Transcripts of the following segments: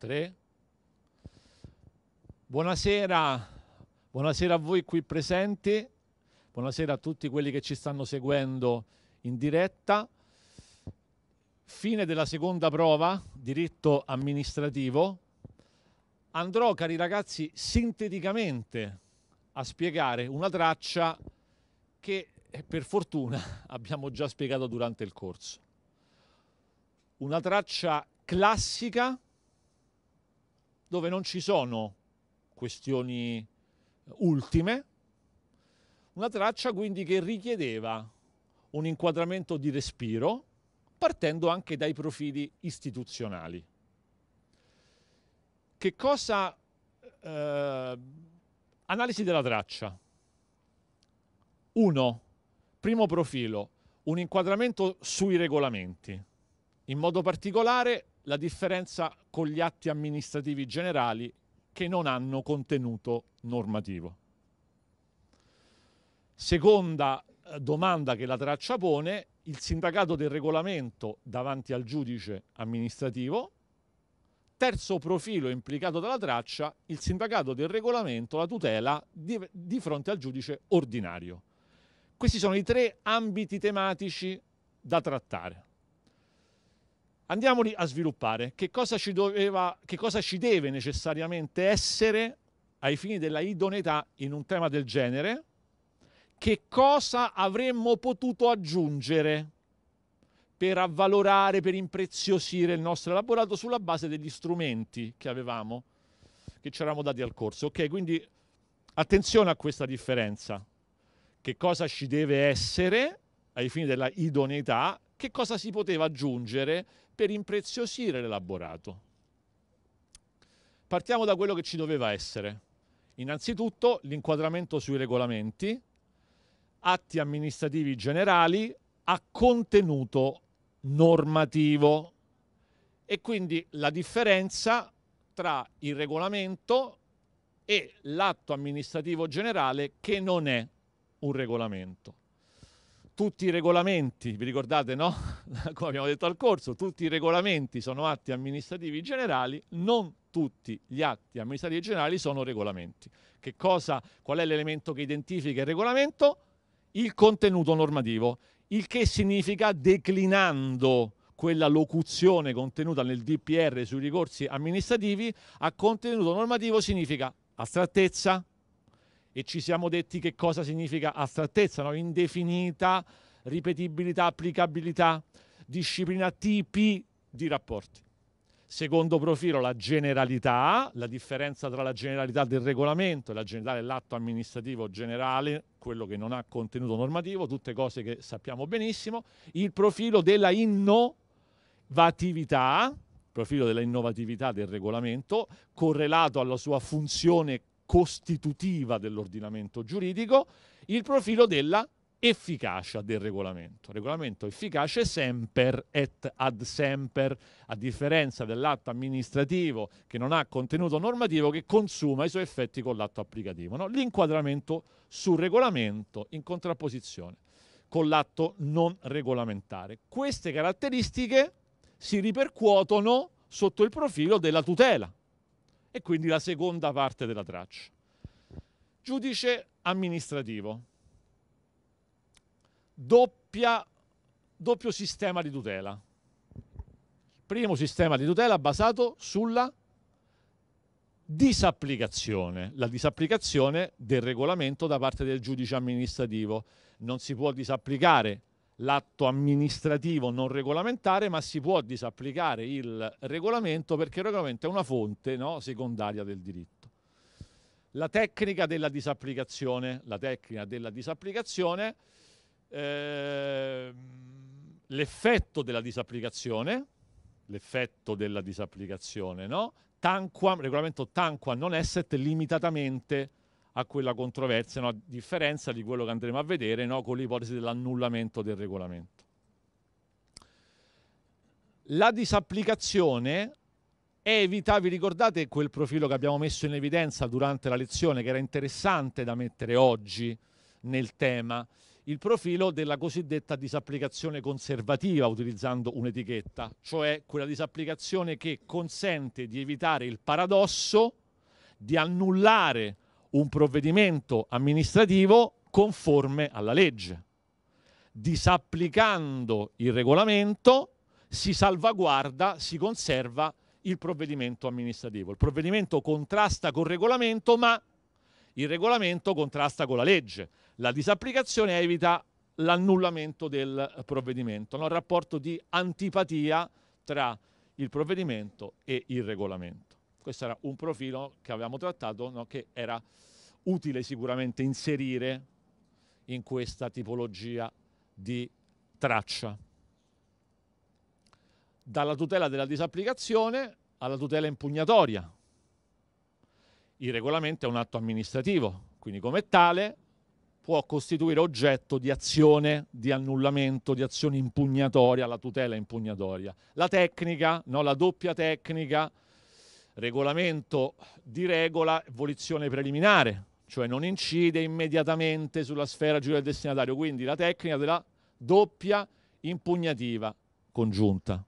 3. Buonasera, buonasera a voi qui presenti, buonasera a tutti quelli che ci stanno seguendo in diretta. Fine della seconda prova, diritto amministrativo. Andrò, cari ragazzi, sinteticamente a spiegare una traccia che eh, per fortuna abbiamo già spiegato durante il corso. Una traccia classica dove non ci sono questioni eh, ultime, una traccia quindi che richiedeva un inquadramento di respiro partendo anche dai profili istituzionali. Che cosa... Eh, analisi della traccia. Uno, Primo profilo, un inquadramento sui regolamenti, in modo particolare la differenza con gli atti amministrativi generali che non hanno contenuto normativo. Seconda eh, domanda che la traccia pone, il sindacato del regolamento davanti al giudice amministrativo. Terzo profilo implicato dalla traccia, il sindacato del regolamento, la tutela di, di fronte al giudice ordinario. Questi sono i tre ambiti tematici da trattare. Andiamoli a sviluppare. Che cosa ci, doveva, che cosa ci deve necessariamente essere ai fini della idoneità in un tema del genere? Che cosa avremmo potuto aggiungere per avvalorare, per impreziosire il nostro elaborato sulla base degli strumenti che avevamo, che ci eravamo dati al corso? Ok, quindi attenzione a questa differenza. Che cosa ci deve essere ai fini della idoneità, che cosa si poteva aggiungere per impreziosire l'elaborato. Partiamo da quello che ci doveva essere. Innanzitutto l'inquadramento sui regolamenti, atti amministrativi generali a contenuto normativo e quindi la differenza tra il regolamento e l'atto amministrativo generale che non è un regolamento. Tutti i regolamenti, vi ricordate no? come abbiamo detto al corso, tutti i regolamenti sono atti amministrativi generali, non tutti gli atti amministrativi generali sono regolamenti. Cosa, qual è l'elemento che identifica il regolamento? Il contenuto normativo, il che significa declinando quella locuzione contenuta nel DPR sui ricorsi amministrativi a contenuto normativo significa astrattezza e ci siamo detti che cosa significa astrattezza, no? indefinita, ripetibilità, applicabilità, disciplina, tipi di rapporti. Secondo profilo, la generalità, la differenza tra la generalità del regolamento e la generalità dell'atto amministrativo generale, quello che non ha contenuto normativo, tutte cose che sappiamo benissimo. Il profilo della innovatività, profilo della innovatività del regolamento, correlato alla sua funzione costitutiva dell'ordinamento giuridico, il profilo della efficacia del regolamento. regolamento efficace semper et ad semper, a differenza dell'atto amministrativo che non ha contenuto normativo che consuma i suoi effetti con l'atto applicativo. No? L'inquadramento sul regolamento in contrapposizione con l'atto non regolamentare. Queste caratteristiche si ripercuotono sotto il profilo della tutela e quindi la seconda parte della traccia. Giudice amministrativo doppia, doppio sistema di tutela. Primo sistema di tutela basato sulla disapplicazione, la disapplicazione del regolamento da parte del giudice amministrativo. Non si può disapplicare l'atto amministrativo non regolamentare, ma si può disapplicare il regolamento perché il regolamento è una fonte no, secondaria del diritto. La tecnica della disapplicazione, la tecnica della disapplicazione Ehm, l'effetto della disapplicazione, l'effetto della disapplicazione, no? Tanquam, regolamento Tanquam non esset limitatamente a quella controversia, no? a differenza di quello che andremo a vedere no? con l'ipotesi dell'annullamento del regolamento. La disapplicazione evita, vi ricordate quel profilo che abbiamo messo in evidenza durante la lezione, che era interessante da mettere oggi nel tema? il profilo della cosiddetta disapplicazione conservativa utilizzando un'etichetta, cioè quella disapplicazione che consente di evitare il paradosso di annullare un provvedimento amministrativo conforme alla legge. Disapplicando il regolamento si salvaguarda, si conserva il provvedimento amministrativo. Il provvedimento contrasta col regolamento, ma il regolamento contrasta con la legge. La disapplicazione evita l'annullamento del provvedimento, no? il rapporto di antipatia tra il provvedimento e il regolamento. Questo era un profilo che avevamo trattato, no? che era utile sicuramente inserire in questa tipologia di traccia. Dalla tutela della disapplicazione alla tutela impugnatoria. Il regolamento è un atto amministrativo, quindi come tale può costituire oggetto di azione di annullamento, di azione impugnatoria, la tutela impugnatoria. La tecnica, no? la doppia tecnica, regolamento di regola, volizione preliminare, cioè non incide immediatamente sulla sfera giuridica del destinatario, quindi la tecnica della doppia impugnativa congiunta.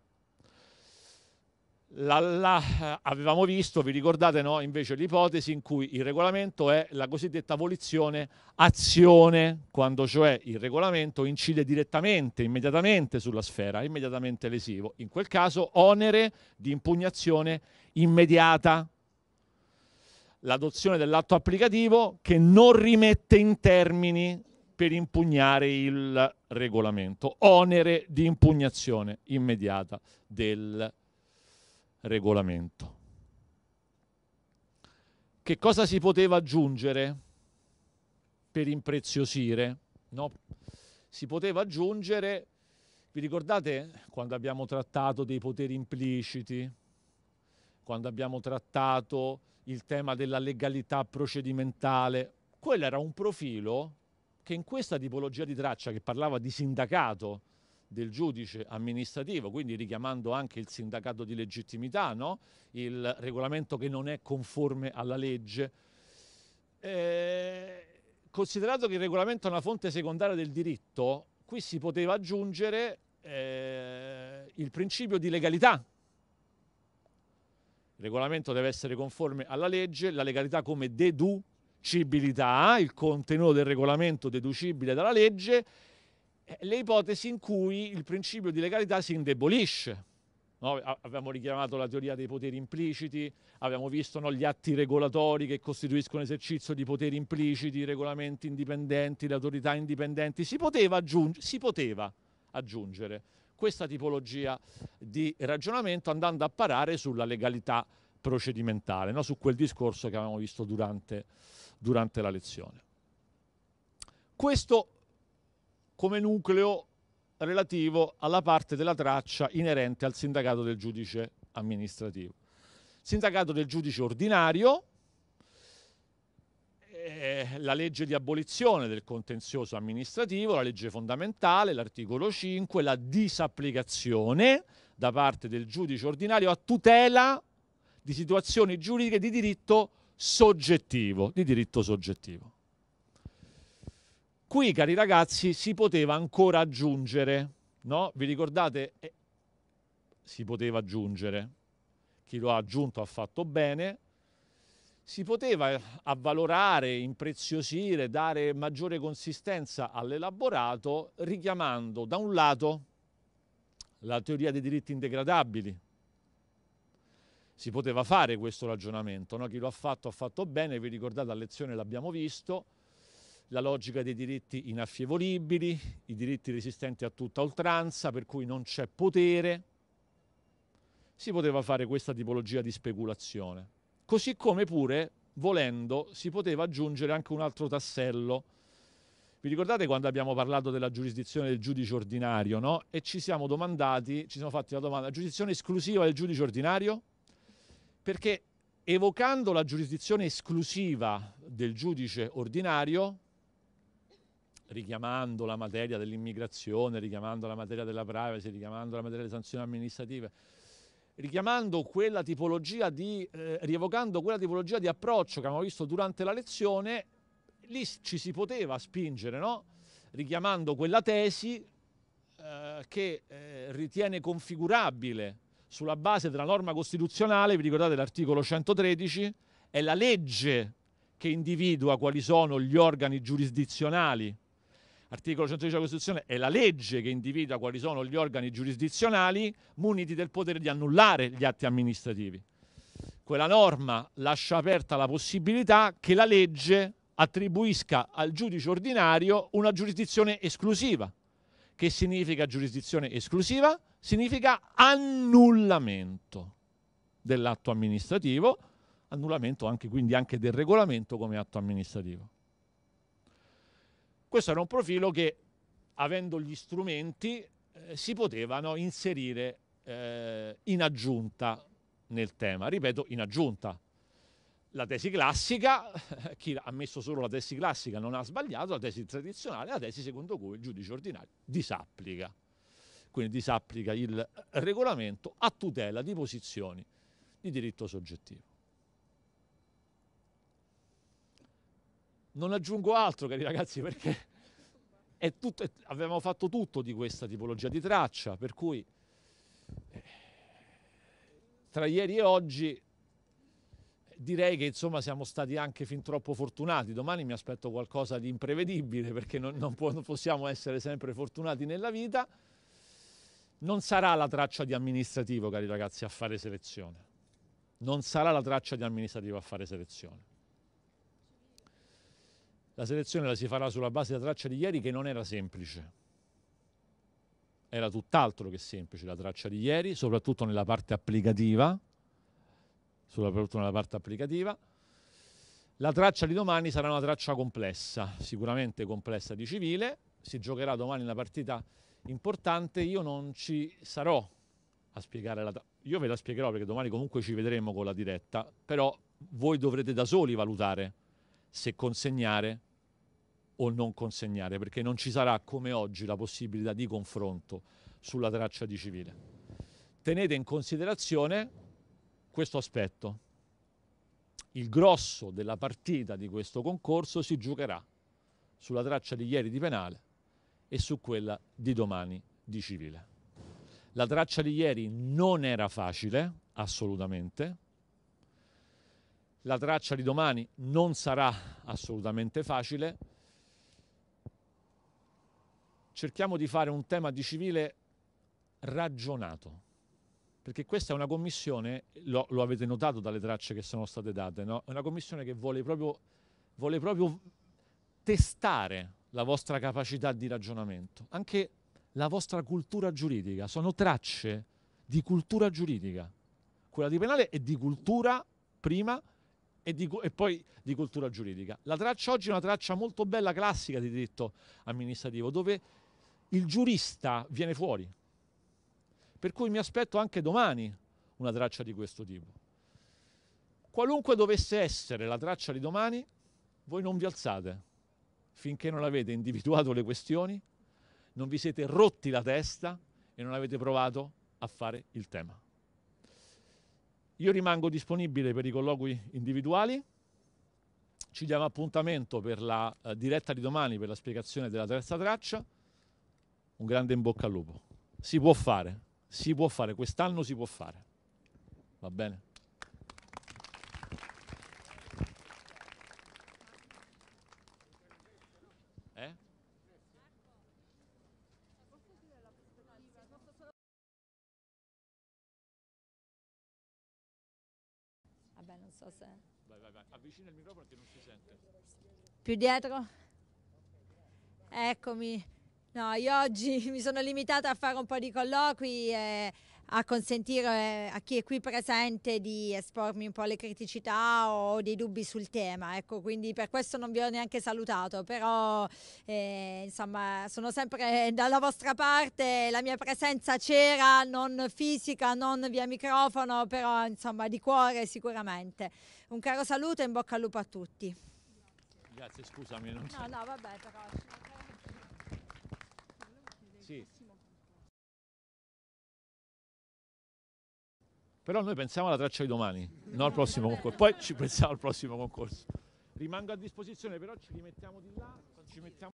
La, la, avevamo visto, vi ricordate, no? invece l'ipotesi in cui il regolamento è la cosiddetta volizione azione, quando cioè il regolamento incide direttamente, immediatamente sulla sfera, immediatamente lesivo. In quel caso onere di impugnazione immediata. L'adozione dell'atto applicativo che non rimette in termini per impugnare il regolamento. Onere di impugnazione immediata del regolamento regolamento. Che cosa si poteva aggiungere per impreziosire? No? Si poteva aggiungere, vi ricordate quando abbiamo trattato dei poteri impliciti, quando abbiamo trattato il tema della legalità procedimentale, quello era un profilo che in questa tipologia di traccia che parlava di sindacato, del giudice amministrativo, quindi richiamando anche il sindacato di legittimità, no? il regolamento che non è conforme alla legge. Eh, considerato che il regolamento è una fonte secondaria del diritto, qui si poteva aggiungere eh, il principio di legalità. Il regolamento deve essere conforme alla legge, la legalità come deducibilità, il contenuto del regolamento deducibile dalla legge le ipotesi in cui il principio di legalità si indebolisce. No? Abbiamo richiamato la teoria dei poteri impliciti, abbiamo visto no, gli atti regolatori che costituiscono esercizio di poteri impliciti, regolamenti indipendenti, le autorità indipendenti. Si poteva, aggiung- si poteva aggiungere questa tipologia di ragionamento andando a parare sulla legalità procedimentale, no? su quel discorso che avevamo visto durante, durante la lezione. Questo come nucleo relativo alla parte della traccia inerente al sindacato del giudice amministrativo. Sindacato del giudice ordinario, eh, la legge di abolizione del contenzioso amministrativo, la legge fondamentale, l'articolo 5, la disapplicazione da parte del giudice ordinario a tutela di situazioni giuridiche di diritto soggettivo, di diritto soggettivo. Qui, cari ragazzi, si poteva ancora aggiungere, no? Vi ricordate? Eh, si poteva aggiungere. Chi lo ha aggiunto ha fatto bene. Si poteva eh, avvalorare, impreziosire, dare maggiore consistenza all'elaborato richiamando da un lato la teoria dei diritti indegradabili. Si poteva fare questo ragionamento, no? chi lo ha fatto ha fatto bene, vi ricordate a lezione l'abbiamo visto, la logica dei diritti inaffievolibili, i diritti resistenti a tutta oltranza, per cui non c'è potere. Si poteva fare questa tipologia di speculazione. Così come pure, volendo, si poteva aggiungere anche un altro tassello. Vi ricordate quando abbiamo parlato della giurisdizione del giudice ordinario, no? E ci siamo domandati, ci siamo fatti la domanda, la giurisdizione esclusiva del giudice ordinario? Perché evocando la giurisdizione esclusiva del giudice ordinario, richiamando la materia dell'immigrazione, richiamando la materia della privacy, richiamando la materia delle sanzioni amministrative, richiamando quella tipologia di, eh, rievocando quella tipologia di approccio che abbiamo visto durante la lezione, lì ci si poteva spingere, no? richiamando quella tesi eh, che eh, ritiene configurabile sulla base della norma costituzionale, vi ricordate l'articolo 113, è la legge che individua quali sono gli organi giurisdizionali articolo 110 della Costituzione, è la legge che individua quali sono gli organi giurisdizionali muniti del potere di annullare gli atti amministrativi. Quella norma lascia aperta la possibilità che la legge attribuisca al giudice ordinario una giurisdizione esclusiva. Che significa giurisdizione esclusiva? Significa annullamento dell'atto amministrativo, annullamento anche, quindi anche del regolamento come atto amministrativo. Questo era un profilo che, avendo gli strumenti, eh, si potevano inserire eh, in aggiunta nel tema. Ripeto, in aggiunta. La tesi classica, chi ha messo solo la tesi classica non ha sbagliato, la tesi tradizionale è la tesi secondo cui il giudice ordinario disapplica. Quindi disapplica il regolamento a tutela di posizioni di diritto soggettivo. Non aggiungo altro, cari ragazzi, perché è tutto, è, avevamo fatto tutto di questa tipologia di traccia, per cui eh, tra ieri e oggi direi che insomma siamo stati anche fin troppo fortunati. Domani mi aspetto qualcosa di imprevedibile perché non, non, può, non, possiamo essere sempre fortunati nella vita. Non sarà la traccia di amministrativo, cari ragazzi, a fare selezione. Non sarà la traccia di amministrativo a fare selezione. La selezione la si farà sulla base della traccia di ieri che non era semplice. Era tutt'altro che semplice la traccia di ieri, soprattutto nella parte applicativa. Soprattutto nella parte applicativa. La traccia di domani sarà una traccia complessa, sicuramente complessa di civile. Si giocherà domani una partita importante. Io non ci sarò a spiegare la traccia. Io ve la spiegherò perché domani comunque ci vedremo con la diretta, però voi dovrete da soli valutare se consegnare o non consegnare, perché non ci sarà come oggi la possibilità di confronto sulla traccia di civile. Tenete in considerazione questo aspetto. Il grosso della partita di questo concorso si giocherà sulla traccia di ieri di penale e su quella di domani di civile. La traccia di ieri non era facile, assolutamente, la traccia di domani non sarà assolutamente facile. Cerchiamo di fare un tema di civile ragionato, perché questa è una commissione, lo, lo avete notato dalle tracce che sono state date, no? è una commissione che vuole proprio, vuole proprio testare la vostra capacità di ragionamento, anche la vostra cultura giuridica, sono tracce di cultura giuridica, quella di penale e di cultura prima e, di, e, poi di cultura giuridica. La traccia oggi è una traccia molto bella, classica di diritto amministrativo, dove il giurista viene fuori. Per cui mi aspetto anche domani una traccia di questo tipo. Qualunque dovesse essere la traccia di domani, voi non vi alzate finché non avete individuato le questioni, non vi siete rotti la testa e non avete provato a fare il tema. Io rimango disponibile per i colloqui individuali, ci diamo appuntamento per la eh, diretta di domani per la spiegazione della terza traccia. Un grande in bocca al lupo. Si può fare, si può fare, quest'anno si può fare. Va bene? vabbè, non so se... Vai, vai, vai. Avvicina il microfono che non si sente. Più dietro? Eccomi. No, io oggi mi sono limitata a fare un po' di colloqui e a consentire eh, a chi è qui presente di espormi un po' le criticità o dei dubbi sul tema, ecco, quindi per questo non vi ho neanche salutato, però eh, insomma sono sempre dalla vostra parte, la mia presenza c'era, non fisica, non via microfono, però insomma di cuore sicuramente. Un caro saluto e in bocca al lupo a tutti. Grazie, scusami. Non so. No, no, vabbè, però... Sì. Però noi pensiamo alla traccia di domani, non al prossimo concorso. Poi ci pensiamo al prossimo concorso. Rimango a disposizione, però ci rimettiamo di là, ci mettiamo...